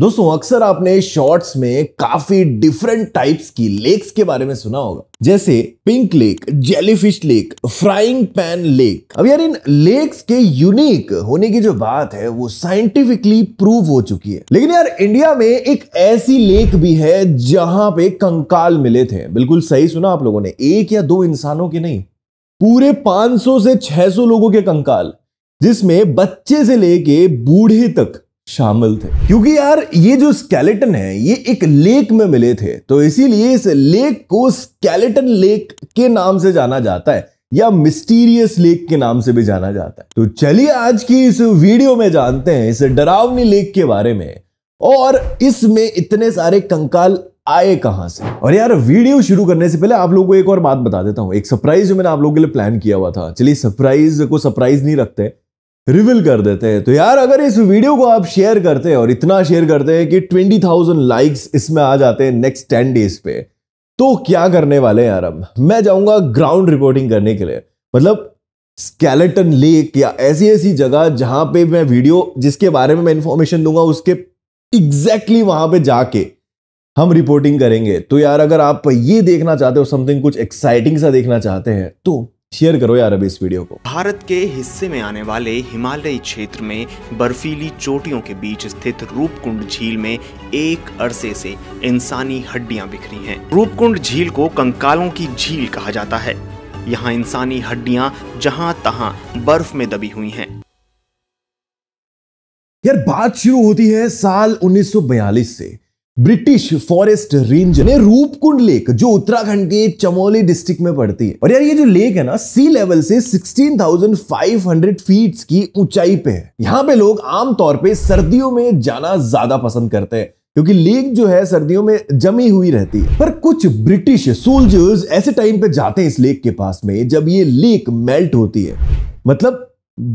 दोस्तों अक्सर आपने शॉर्ट्स में काफी डिफरेंट टाइप्स की लेक्स के बारे में सुना होगा जैसे pink lake jellyfish lake frying pan lake अब यार इन लेक्स के यूनिक होने की जो बात है वो साइंटिफिकली प्रूव हो चुकी है लेकिन यार इंडिया में एक ऐसी लेक भी है जहां पे कंकाल मिले थे बिल्कुल सही सुना आप लोगों ने एक या दो इंसानों के नहीं पूरे 500 से 600 लोगों के कंकाल जिसमें बच्चे से लेके बूढ़े तक शामिल थे क्योंकि यार ये जो स्केलेटन है ये एक लेक में मिले थे तो इसीलिए इस लेक को स्केलेटन लेक के नाम से जाना जाता है या मिस्टीरियस लेक के नाम से भी जाना जाता है तो चलिए आज की इस वीडियो में जानते हैं इस डरावनी लेक के बारे में और इसमें इतने सारे कंकाल आए कहां से और यार वीडियो शुरू करने से पहले आप लोगों को एक और बात बता देता हूं एक सरप्राइज जो मैंने आप लोगों के लिए प्लान किया हुआ था चलिए सरप्राइज को सरप्राइज नहीं रखते रिविल कर देते हैं तो यार अगर इस वीडियो को आप शेयर करते हैं और इतना शेयर करते हैं कि ट्वेंटी थाउजेंड लाइक्स इसमें आ जाते हैं नेक्स्ट टेन डेज पे तो क्या करने वाले हैं यार हम मैं जाऊंगा ग्राउंड रिपोर्टिंग करने के लिए मतलब स्केलेटन लेक या ऐसी ऐसी जगह जहां पे मैं वीडियो जिसके बारे में मैं इंफॉर्मेशन दूंगा उसके एग्जैक्टली exactly वहां पे जाके हम रिपोर्टिंग करेंगे तो यार अगर आप ये देखना चाहते हो समथिंग कुछ एक्साइटिंग सा देखना चाहते हैं तो शेयर करो यार अभी इस वीडियो को भारत के हिस्से में आने वाले हिमालयी क्षेत्र में बर्फीली चोटियों के बीच स्थित रूपकुंड झील में एक अरसे से इंसानी हड्डियां बिखरी हैं। रूपकुंड झील को कंकालों की झील कहा जाता है यहाँ इंसानी हड्डियां जहां तहां बर्फ में दबी हुई हैं। यार बात शुरू होती है साल 1942 से ब्रिटिश फॉरेस्ट रेंजर ने रूपकुंड लेक जो उत्तराखंड के चमोली डिस्ट्रिक्ट में पड़ती है और यार ये जो लेक है ना सी लेवल से 16,500 फीट की ऊंचाई पे है यहाँ पे लोग आमतौर पे सर्दियों में जाना ज्यादा पसंद करते हैं क्योंकि लेक जो है सर्दियों में जमी हुई रहती है पर कुछ ब्रिटिश सोल्जर्स ऐसे टाइम पे जाते हैं इस लेक के पास में जब ये लेक मेल्ट होती है मतलब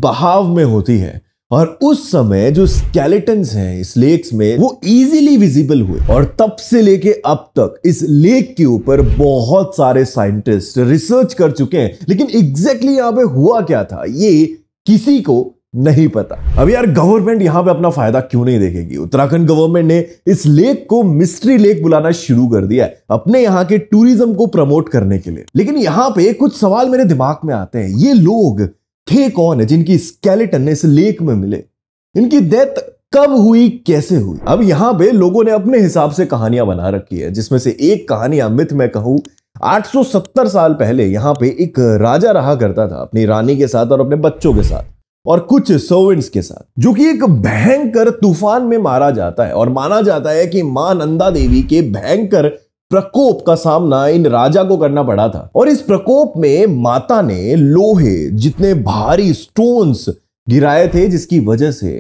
बहाव में होती है और उस समय जो स्केलेटन हैं इस लेक्स में वो इजीली विजिबल हुए और तब से लेके अब तक इस लेक के ऊपर बहुत सारे साइंटिस्ट रिसर्च कर चुके हैं लेकिन एग्जैक्टली यहां पे हुआ क्या था ये किसी को नहीं पता अब यार गवर्नमेंट यहां पे अपना फायदा क्यों नहीं देखेगी उत्तराखंड गवर्नमेंट ने इस लेक को मिस्ट्री लेक बुलाना शुरू कर दिया है अपने यहां के टूरिज्म को प्रमोट करने के लिए लेकिन यहाँ पे कुछ सवाल मेरे दिमाग में आते हैं ये लोग थे कौन है जिनकी स्केलेटन इस लेक में मिले इनकी डेथ कब हुई कैसे हुई अब यहां पे लोगों ने अपने हिसाब से कहानियां बना रखी है जिसमें से एक कहानी अमित मैं कहूं 870 साल पहले यहां पे एक राजा रहा करता था अपनी रानी के साथ और अपने बच्चों के साथ और कुछ सर्वेंट्स के साथ जो कि एक भयंकर तूफान में मारा जाता है और माना जाता है कि मां नंदा देवी के भयंकर प्रकोप का सामना इन राजा को करना पड़ा था और इस प्रकोप में माता ने लोहे जितने भारी स्टोन्स गिराए थे जिसकी वजह से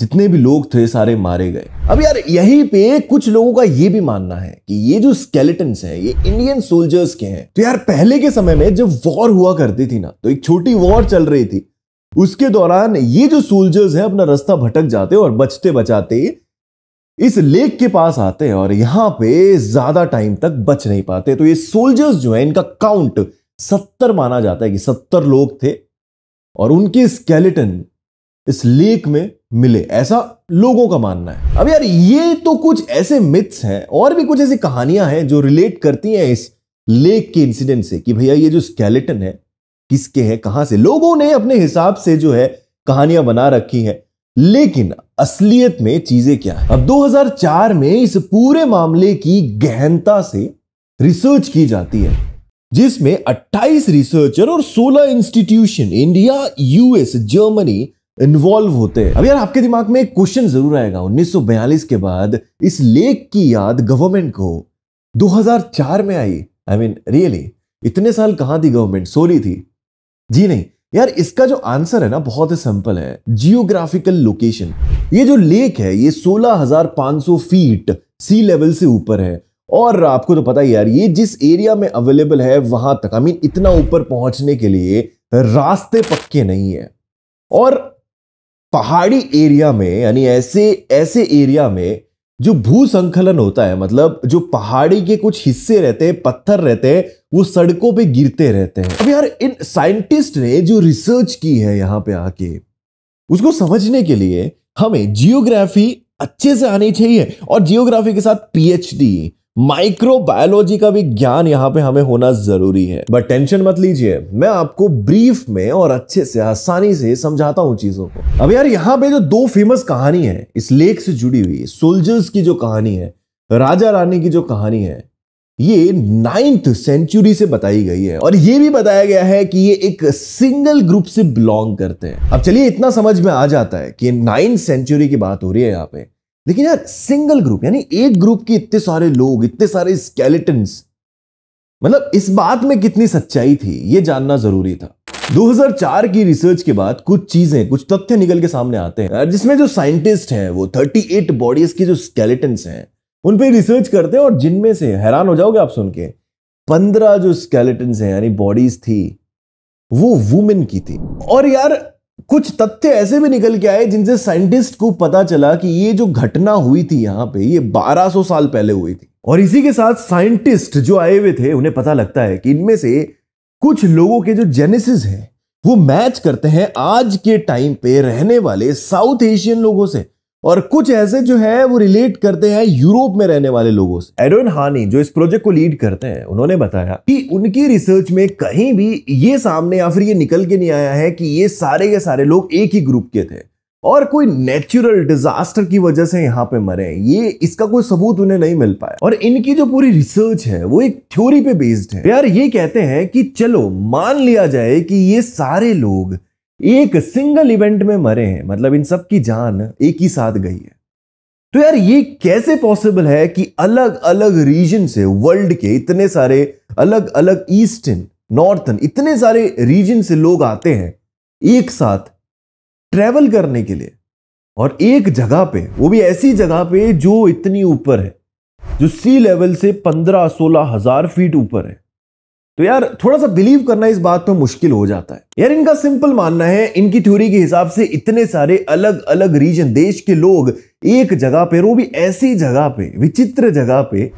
जितने भी लोग थे सारे मारे गए अब यार यहीं पे कुछ लोगों का ये भी मानना है कि ये जो स्केलेटन हैं ये इंडियन सोल्जर्स के हैं तो यार पहले के समय में जब वॉर हुआ करती थी ना तो एक छोटी वॉर चल रही थी उसके दौरान ये जो सोल्जर्स हैं अपना रास्ता भटक जाते और बचते बचाते इस लेक के पास आते हैं और यहां पे ज्यादा टाइम तक बच नहीं पाते तो ये सोल्जर्स जो है इनका काउंट सत्तर माना जाता है कि सत्तर लोग थे और उनके स्केलेटन इस लेक में मिले ऐसा लोगों का मानना है अब यार ये तो कुछ ऐसे मिथ्स हैं और भी कुछ ऐसी कहानियां हैं जो रिलेट करती हैं इस लेक के इंसिडेंट से कि भैया ये जो स्केलेटन है किसके हैं कहां से लोगों ने अपने हिसाब से जो है कहानियां बना रखी हैं लेकिन असलियत में चीजें क्या है अब 2004 में इस पूरे मामले की गहनता से रिसर्च की जाती है जिसमें 28 रिसर्चर और 16 institution India US Germany involve होते हैं अब यार आपके दिमाग में एक क्वेश्चन जरूर आएगा 1942 के बाद इस लेख की याद गवर्नमेंट को 2004 में आई आई मीन रियली इतने साल कहां थी गवर्नमेंट सोली थी जी नहीं यार इसका जो आंसर है ना बहुत ही सिंपल है जियोग्राफिकल लोकेशन ये जो लेक है ये 16,500 फीट सी लेवल से ऊपर है और आपको तो पता ही यार ये जिस एरिया में अवेलेबल है वहां तक आई मीन इतना ऊपर पहुंचने के लिए रास्ते पक्के नहीं है और पहाड़ी एरिया में यानी ऐसे ऐसे एरिया में जो भूसंखलन होता है मतलब जो पहाड़ी के कुछ हिस्से रहते हैं पत्थर रहते हैं वो सड़कों पे गिरते रहते हैं अब यार इन साइंटिस्ट ने जो रिसर्च की है यहाँ पे आके उसको समझने के लिए हमें जियोग्राफी अच्छे से आनी चाहिए और जियोग्राफी के साथ पीएचडी माइक्रोबायोलॉजी का भी ज्ञान यहाँ पे हमें होना जरूरी है बट टेंशन मत लीजिए मैं आपको ब्रीफ में और अच्छे से आसानी से समझाता हूँ चीजों को अब यार यहाँ पे जो दो फेमस कहानी है इस लेख से जुड़ी हुई सोल्जर्स की जो कहानी है राजा रानी की जो कहानी है ये नाइन्थ सेंचुरी से बताई गई है और ये भी बताया गया है कि ये एक सिंगल ग्रुप से बिलोंग करते हैं अब चलिए इतना समझ में आ जाता है कि नाइन्थ सेंचुरी की बात हो रही है यहाँ पे लेकिन यार सिंगल ग्रुप यानी एक ग्रुप के इतने सारे लोग इतने सारे स्केलेटन्स मतलब इस बात में कितनी सच्चाई थी ये जानना जरूरी था 2004 की रिसर्च के बाद कुछ चीजें कुछ तथ्य निकल के सामने आते हैं जिसमें जो साइंटिस्ट हैं वो 38 बॉडीज की जो स्केलेटन्स हैं उन पर रिसर्च करते हैं और जिनमें से हैरान हो जाओगे आप सुन के पंद्रह जो स्केलेटन हैं यानी बॉडीज थी वो वुमेन की थी और यार कुछ तथ्य ऐसे भी निकल के आए जिनसे साइंटिस्ट को पता चला कि ये जो घटना हुई थी यहाँ पे ये 1200 साल पहले हुई थी और इसी के साथ साइंटिस्ट जो आए हुए थे उन्हें पता लगता है कि इनमें से कुछ लोगों के जो जेनेसिस हैं वो मैच करते हैं आज के टाइम पे रहने वाले साउथ एशियन लोगों से और कुछ ऐसे जो है वो रिलेट करते हैं यूरोप में रहने वाले लोगों से एडोन हानी जो इस प्रोजेक्ट को लीड करते हैं उन्होंने बताया कि उनकी रिसर्च में कहीं भी ये सामने या फिर ये निकल के नहीं आया है कि ये सारे के सारे लोग एक ही ग्रुप के थे और कोई नेचुरल डिजास्टर की वजह से यहाँ पे मरे ये इसका कोई सबूत उन्हें नहीं मिल पाया और इनकी जो पूरी रिसर्च है वो एक थ्योरी पे बेस्ड है यार ये कहते हैं कि चलो मान लिया जाए कि ये सारे लोग एक सिंगल इवेंट में मरे हैं मतलब इन सब की जान एक ही साथ गई है तो यार ये कैसे पॉसिबल है कि अलग अलग रीजन से वर्ल्ड के इतने सारे अलग अलग ईस्टर्न नॉर्थन इतने सारे रीजन से लोग आते हैं एक साथ ट्रेवल करने के लिए और एक जगह पे वो भी ऐसी जगह पे जो इतनी ऊपर है जो सी लेवल से पंद्रह सोलह हजार फीट ऊपर है तो यार थोड़ा सा बिलीव करना इस बात पर मुश्किल हो जाता है यार इनका सिंपल मानना है इनकी थ्योरी के हिसाब से इतने सारे अलग अलग रीजन देश के लोग एक जगह पे वो भी ऐसी जगह पे विचित्र जगह पे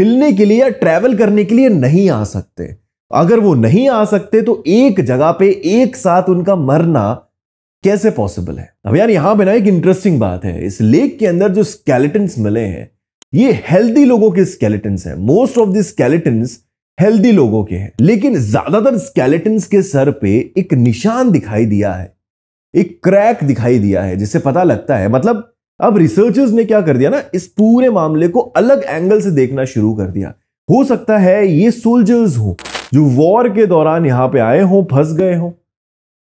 मिलने के लिए या ट्रैवल करने के लिए नहीं आ सकते अगर वो नहीं आ सकते तो एक जगह पे एक साथ उनका मरना कैसे पॉसिबल है अब यार यहां पर ना एक इंटरेस्टिंग बात है इस लेक के अंदर जो स्केलेटन्स मिले हैं ये हेल्दी लोगों के स्केलेटन्स हैं most of the skeletons healthy लोगों के हैं लेकिन ज्यादातर स्केलेटन के सर पे एक निशान दिखाई दिया है एक क्रैक दिखाई दिया है जिससे पता लगता है मतलब अब रिसर्चर्स ने क्या कर दिया ना इस पूरे मामले को अलग एंगल से देखना शुरू कर दिया हो सकता है ये सोल्जर्स हो जो वॉर के दौरान यहां पे आए हों फंस गए हों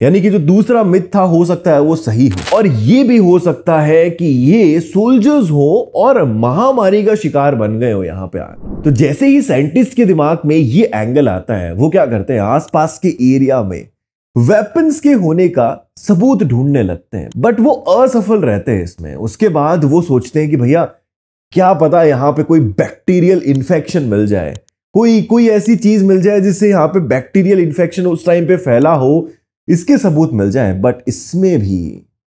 यानी कि जो दूसरा मिथ था हो सकता है वो सही हो और ये भी हो सकता है कि ये सोल्जर्स हो और महामारी का शिकार बन गए हो यहाँ पे आ तो जैसे ही साइंटिस्ट के दिमाग में ये एंगल आता है वो क्या करते हैं आसपास के एरिया में वेपन्स के होने का सबूत ढूंढने लगते हैं बट वो असफल रहते हैं इसमें उसके बाद वो सोचते हैं कि भैया क्या पता यहाँ पे कोई बैक्टीरियल इन्फेक्शन मिल जाए कोई कोई ऐसी चीज मिल जाए जिससे यहाँ पे बैक्टीरियल इन्फेक्शन उस टाइम पे फैला हो इसके सबूत मिल जाए बट इसमें भी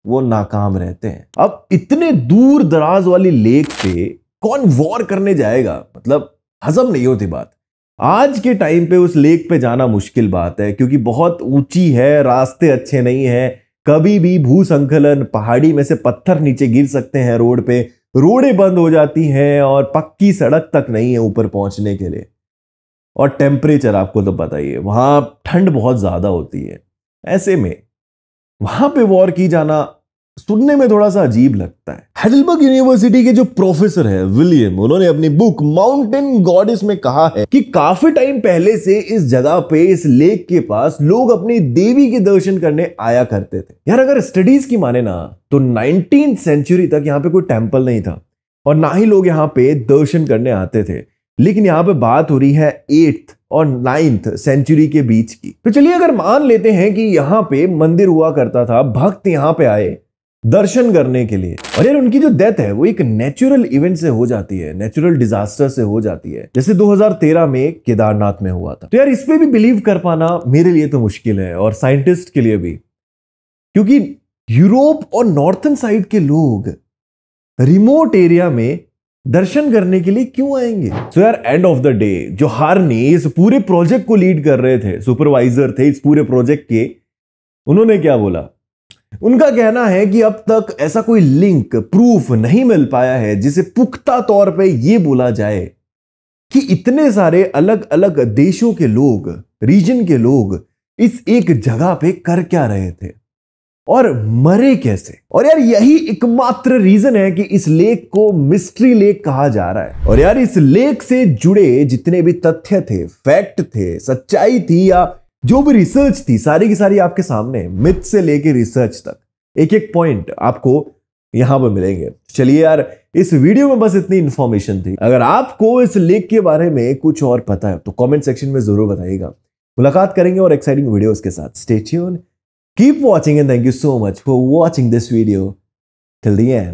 वो नाकाम रहते हैं अब इतने दूर दराज वाली लेक पे कौन वॉर करने जाएगा मतलब हजम नहीं होती बात आज के टाइम पे उस लेक पे जाना मुश्किल बात है क्योंकि बहुत ऊंची है रास्ते अच्छे नहीं हैं कभी भी भूसंकलन पहाड़ी में से पत्थर नीचे गिर सकते हैं रोड पे रोडें बंद हो जाती हैं और पक्की सड़क तक नहीं है ऊपर पहुंचने के लिए और टेम्परेचर आपको तो पता ही है वहाँ ठंड बहुत ज़्यादा होती है ऐसे में वहां पे वॉर की जाना सुनने में थोड़ा सा अजीब लगता है हेडलबर्ग यूनिवर्सिटी के जो प्रोफेसर है विलियम उन्होंने अपनी बुक माउंटेन गॉडेस में कहा है कि काफी टाइम पहले से इस जगह पे इस लेक के पास लोग अपनी देवी के दर्शन करने आया करते थे यार अगर स्टडीज की माने ना तो नाइनटीन सेंचुरी तक यहाँ पे कोई टेम्पल नहीं था और ना ही लोग यहाँ पे दर्शन करने आते थे लेकिन यहां पे बात हो रही है एट्थ और नाइन्थ सेंचुरी के बीच की तो चलिए अगर मान लेते हैं कि यहां पे मंदिर हुआ करता था भक्त यहां पे आए दर्शन करने के लिए और यार उनकी जो डेथ है वो एक नेचुरल इवेंट से हो जाती है नेचुरल डिजास्टर से हो जाती है जैसे 2013 में केदारनाथ में हुआ था तो यार इस पे भी बिलीव कर पाना मेरे लिए तो मुश्किल है और साइंटिस्ट के लिए भी क्योंकि यूरोप और नॉर्थन साइड के लोग रिमोट एरिया में दर्शन करने के लिए क्यों आएंगे सो यार एंड ऑफ द डे जो हारनी इस पूरे प्रोजेक्ट को लीड कर रहे थे सुपरवाइजर थे इस पूरे प्रोजेक्ट के उन्होंने क्या बोला उनका कहना है कि अब तक ऐसा कोई लिंक प्रूफ नहीं मिल पाया है जिसे पुख्ता तौर पे यह बोला जाए कि इतने सारे अलग अलग देशों के लोग रीजन के लोग इस एक जगह पे कर क्या रहे थे और मरे कैसे और यार यही एकमात्र रीजन है कि इस लेक को मिस्ट्री लेक कहा जा रहा है और यार इस लेक से जुड़े जितने भी तथ्य थे फैक्ट थे सच्चाई थी या जो भी रिसर्च थी सारी की सारी आपके सामने मिथ से लेके रिसर्च तक एक एक पॉइंट आपको यहां पर मिलेंगे चलिए यार इस वीडियो में बस इतनी इंफॉर्मेशन थी अगर आपको इस लेक के बारे में कुछ और पता है तो कमेंट सेक्शन में जरूर बताइएगा मुलाकात करेंगे और एक्साइटिंग वीडियोस के साथ स्टेच्यून Keep watching and thank you so much for watching this video till the end.